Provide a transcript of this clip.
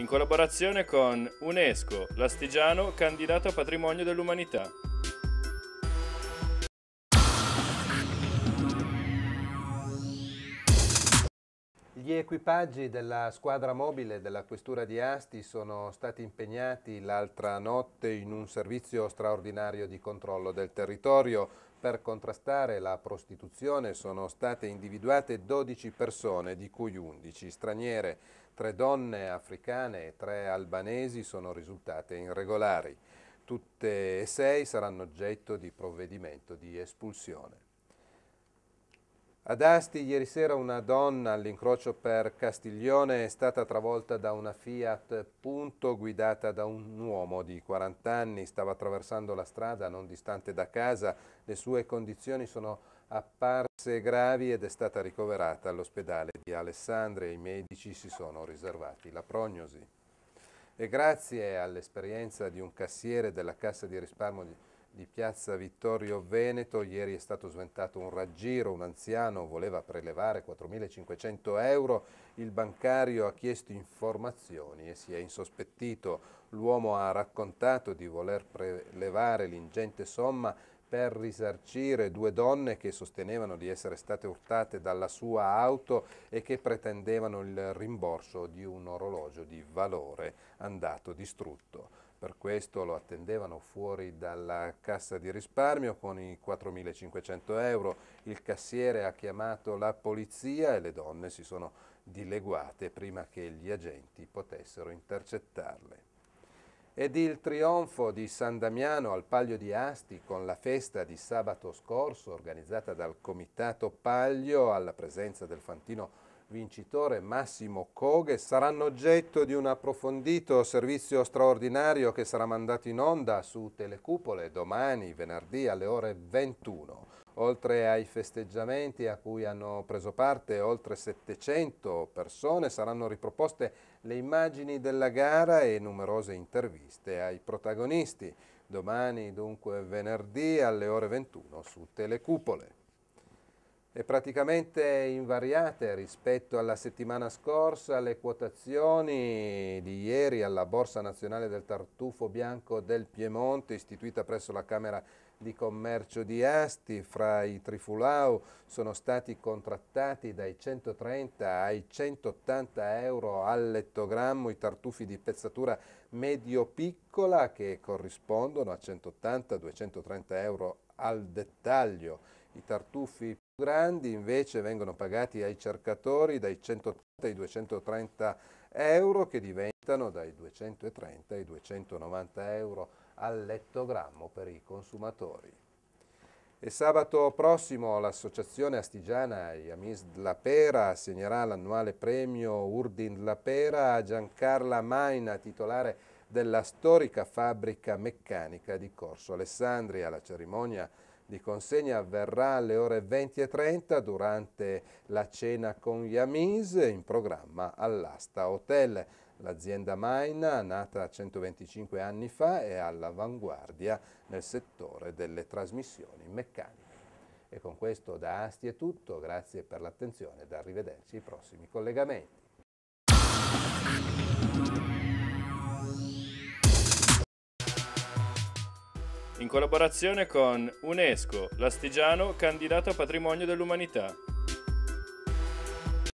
in collaborazione con UNESCO, l'Astigiano candidato a patrimonio dell'umanità. Gli equipaggi della squadra mobile della Questura di Asti sono stati impegnati l'altra notte in un servizio straordinario di controllo del territorio. Per contrastare la prostituzione sono state individuate 12 persone, di cui 11 straniere. Tre donne africane e tre albanesi sono risultate irregolari. Tutte e sei saranno oggetto di provvedimento di espulsione. Ad Asti ieri sera una donna all'incrocio per Castiglione è stata travolta da una Fiat Punto guidata da un uomo di 40 anni, stava attraversando la strada non distante da casa, le sue condizioni sono apparse gravi ed è stata ricoverata all'ospedale di Alessandria, i medici si sono riservati la prognosi. E grazie all'esperienza di un cassiere della Cassa di risparmio di di Piazza Vittorio Veneto. Ieri è stato sventato un raggiro, un anziano voleva prelevare 4.500 euro, il bancario ha chiesto informazioni e si è insospettito. L'uomo ha raccontato di voler prelevare l'ingente somma per risarcire due donne che sostenevano di essere state urtate dalla sua auto e che pretendevano il rimborso di un orologio di valore andato distrutto. Per questo lo attendevano fuori dalla cassa di risparmio con i 4.500 euro. Il cassiere ha chiamato la polizia e le donne si sono dileguate prima che gli agenti potessero intercettarle. Ed il trionfo di San Damiano al Paglio di Asti con la festa di sabato scorso organizzata dal Comitato Paglio alla presenza del Fantino vincitore Massimo Coghe saranno oggetto di un approfondito servizio straordinario che sarà mandato in onda su Telecupole domani, venerdì alle ore 21. Oltre ai festeggiamenti a cui hanno preso parte oltre 700 persone, saranno riproposte le immagini della gara e numerose interviste ai protagonisti. Domani, dunque venerdì alle ore 21 su Telecupole e praticamente invariate rispetto alla settimana scorsa. Le quotazioni di ieri alla Borsa Nazionale del Tartufo Bianco del Piemonte, istituita presso la Camera di Commercio di Asti, fra i Trifulau, sono stati contrattati dai 130 ai 180 euro al lettogrammo i tartufi di pezzatura medio-piccola che corrispondono a 180-230 euro al dettaglio. I tartufi grandi invece vengono pagati ai cercatori dai 180 ai 230 euro che diventano dai 230 ai 290 euro al lettogrammo per i consumatori. E sabato prossimo l'associazione astigiana Yamis La Pera assegnerà l'annuale premio Urdin La Pera a Giancarla Maina, titolare della storica fabbrica meccanica di Corso Alessandria. La cerimonia di consegna avverrà alle ore 20.30 durante la cena con gli Amis in programma all'asta hotel. L'azienda Maina, nata 125 anni fa, è all'avanguardia nel settore delle trasmissioni meccaniche. E con questo da Asti è tutto, grazie per l'attenzione ed arrivederci ai prossimi collegamenti. in collaborazione con UNESCO, l'Astigiano, candidato a patrimonio dell'umanità.